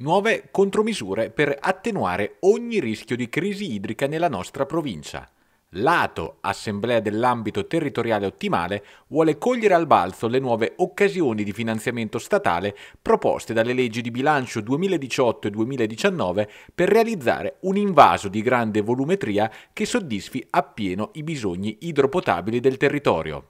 Nuove contromisure per attenuare ogni rischio di crisi idrica nella nostra provincia. L'ATO, Assemblea dell'Ambito Territoriale Ottimale, vuole cogliere al balzo le nuove occasioni di finanziamento statale proposte dalle leggi di bilancio 2018 e 2019 per realizzare un invaso di grande volumetria che soddisfi appieno i bisogni idropotabili del territorio.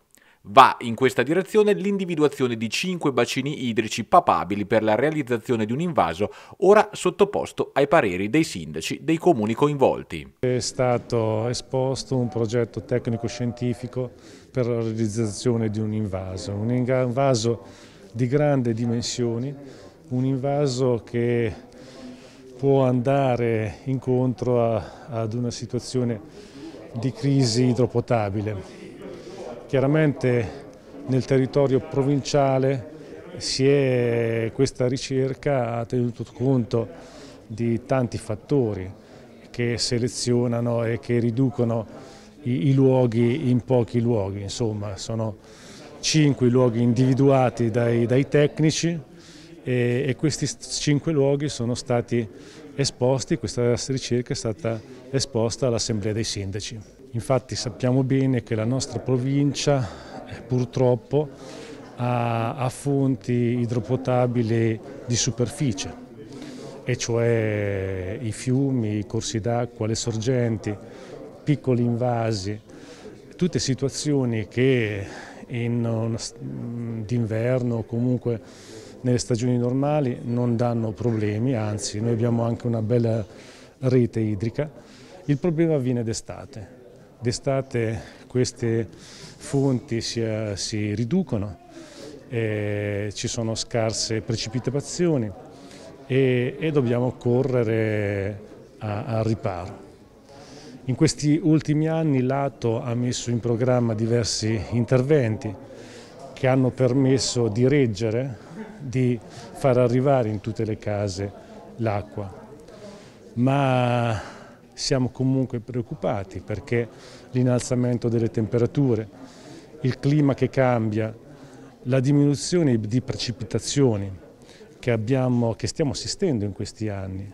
Va in questa direzione l'individuazione di cinque bacini idrici papabili per la realizzazione di un invaso ora sottoposto ai pareri dei sindaci dei comuni coinvolti. È stato esposto un progetto tecnico-scientifico per la realizzazione di un invaso, un invaso di grandi dimensioni, un invaso che può andare incontro a, ad una situazione di crisi idropotabile Chiaramente nel territorio provinciale è, questa ricerca ha tenuto conto di tanti fattori che selezionano e che riducono i, i luoghi in pochi luoghi, insomma sono cinque luoghi individuati dai, dai tecnici e, e, questi cinque luoghi sono stati esposti, questa ricerca è stata esposta all'Assemblea dei Sindaci. Infatti sappiamo bene che la nostra provincia eh, purtroppo ha, ha fonti idropotabili di superficie, e cioè i fiumi, i corsi d'acqua, le sorgenti, piccoli invasi, tutte situazioni che mm, d'inverno o comunque nelle stagioni normali non danno problemi, anzi noi abbiamo anche una bella rete idrica. Il problema avviene d'estate, D'estate queste fonti si, eh, si riducono, eh, ci sono scarse precipitazioni e, e dobbiamo correre al riparo. In questi ultimi anni l'Ato ha messo in programma diversi interventi che hanno permesso di reggere, di far arrivare in tutte le case l'acqua, ma siamo comunque preoccupati perché l'innalzamento delle temperature, il clima che cambia, la diminuzione di precipitazioni che, abbiamo, che stiamo assistendo in questi anni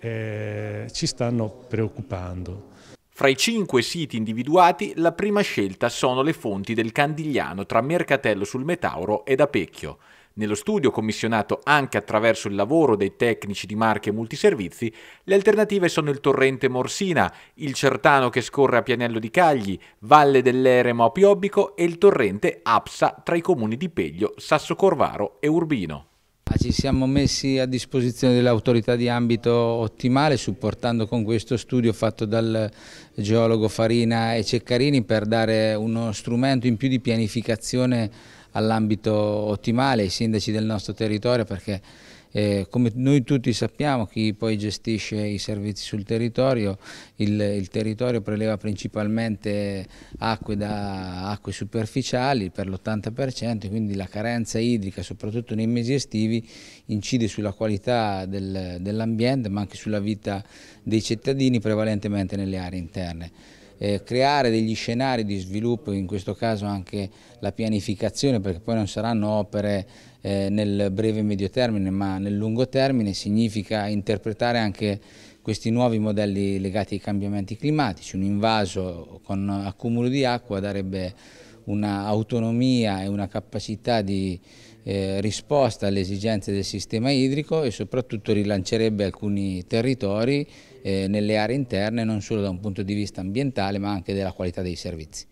eh, ci stanno preoccupando. Fra i cinque siti individuati, la prima scelta sono le fonti del Candigliano tra Mercatello sul Metauro ed Apecchio. Nello studio, commissionato anche attraverso il lavoro dei tecnici di marche e multiservizi, le alternative sono il torrente Morsina, il Certano che scorre a Pianello di Cagli, Valle dell'Eremo a Piobbico e il torrente Apsa tra i comuni di Peglio, Sasso Corvaro e Urbino. Ci siamo messi a disposizione dell'autorità di ambito ottimale supportando con questo studio fatto dal geologo Farina e Ceccarini per dare uno strumento in più di pianificazione all'ambito ottimale, ai sindaci del nostro territorio perché eh, come noi tutti sappiamo, chi poi gestisce i servizi sul territorio, il, il territorio preleva principalmente acque da acque superficiali per l'80%, quindi la carenza idrica, soprattutto nei mesi estivi, incide sulla qualità del, dell'ambiente ma anche sulla vita dei cittadini, prevalentemente nelle aree interne eh, creare degli scenari di sviluppo, in questo caso anche la pianificazione, perché poi non saranno opere eh, nel breve e medio termine, ma nel lungo termine, significa interpretare anche questi nuovi modelli legati ai cambiamenti climatici. Un invaso con accumulo di acqua darebbe un'autonomia e una capacità di eh, risposta alle esigenze del sistema idrico e soprattutto rilancerebbe alcuni territori eh, nelle aree interne non solo da un punto di vista ambientale ma anche della qualità dei servizi.